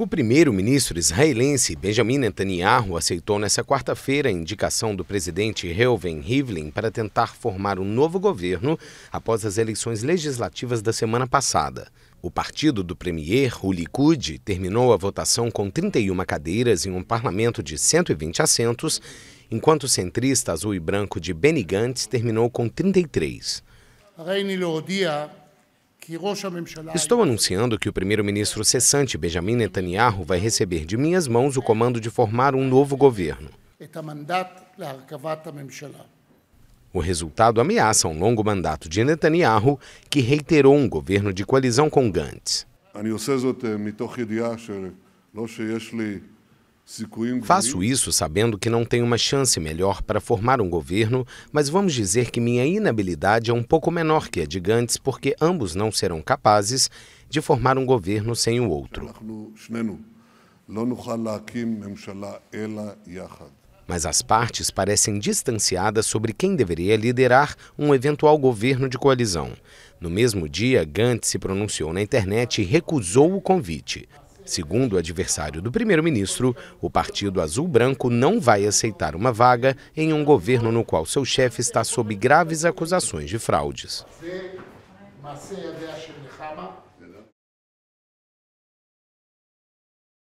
O primeiro-ministro israelense Benjamin Netanyahu aceitou nesta quarta-feira a indicação do presidente Reuven Rivlin para tentar formar um novo governo após as eleições legislativas da semana passada. O partido do premier, o Likud, terminou a votação com 31 cadeiras em um parlamento de 120 assentos, enquanto o centrista azul e branco de Benny Gantz terminou com 33. Estou anunciando que o primeiro-ministro cessante Benjamin Netanyahu vai receber de minhas mãos o comando de formar um novo governo. O resultado ameaça um longo mandato de Netanyahu, que reiterou um governo de coalizão com Gantz. Faço isso sabendo que não tenho uma chance melhor para formar um governo, mas vamos dizer que minha inabilidade é um pouco menor que a de Gantz, porque ambos não serão capazes de formar um governo sem o outro. Mas as partes parecem distanciadas sobre quem deveria liderar um eventual governo de coalizão. No mesmo dia, Gantz se pronunciou na internet e recusou o convite. Segundo o adversário do primeiro-ministro, o Partido Azul Branco não vai aceitar uma vaga em um governo no qual seu chefe está sob graves acusações de fraudes.